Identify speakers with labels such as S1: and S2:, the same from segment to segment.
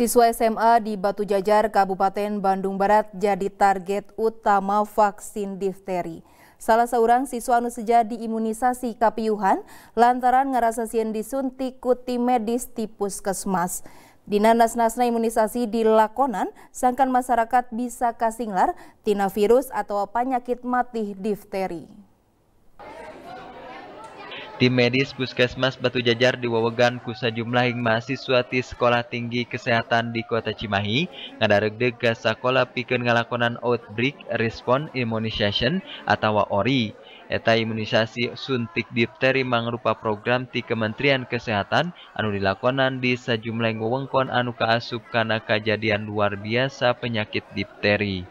S1: Siswa SMA di Batu Jajar, Kabupaten Bandung Barat jadi target utama vaksin difteri. Salah seorang siswa anu seja diimunisasi kapiuhan lantaran ngerasa sien disuntik kuti medis di puskesmas. Dina nasnasna imunisasi di lakonan, sangkan masyarakat bisa kasinglar tina virus atau penyakit mati difteri.
S2: Tim medis Puskesmas Batu Jajar di diwewegan ku sajumlahing mahasiswa di Sekolah Tinggi Kesehatan di Kota Cimahi ngadaregdeg ke sakola pikeun ngalakonan outbreak response immunization atau ORI. Eta imunisasi suntik difteri mangrupa program di Kementerian Kesehatan anu dilakonan di sejumlah wewengkon anu kaasup karena kejadian luar biasa penyakit difteri.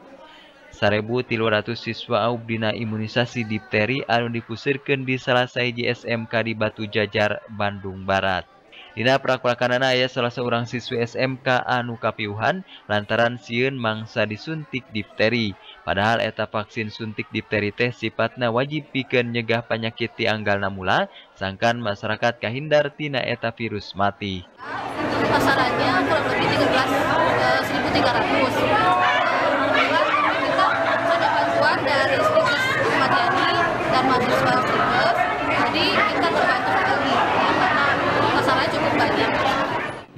S2: 1.300 siswa Aubdina imunisasi difteri anu dipusirkan di salah satu SMK di Batu Jajar, Bandung Barat. Dina anak ayah salah seorang siswi SMK anu kapiuhan lantaran siun mangsa disuntik difteri. Padahal eta vaksin suntik difteri teh sifatnya wajib pikeun nyegah penyakit tianggal namula, sangkan masyarakat kahindar tina eta virus mati.
S1: pasarannya kurang lebih 13.300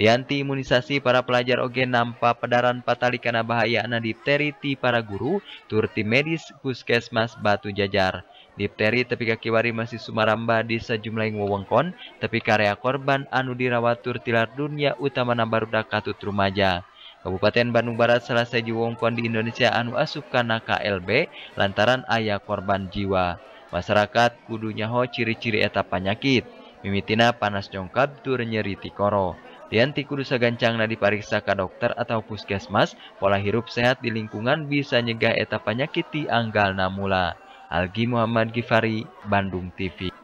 S2: Lianti imunisasi para pelajar oge nampa pedaran bahaya bahayana difteri ti para guru, turti medis puskesmas batu jajar. Dipteri tepi kakiwari masih sumaramba di sejumlah wewengkon, tapi karya korban anu dirawat turtilar dunia utama nambar katut rumaja. Kabupaten Bandung Barat salah siji di Indonesia anu asup KLB lantaran ayah korban jiwa. Masyarakat kudunya ho ciri-ciri eta panyakit. Mimitina panas jongkab tur nyeri tikoro. Rianti kudu na diperiksa ka dokter atau puskesmas, pola hirup sehat di lingkungan bisa nyegah eta panyakit ti mula. Algi Muhammad Gifari, Bandung TV.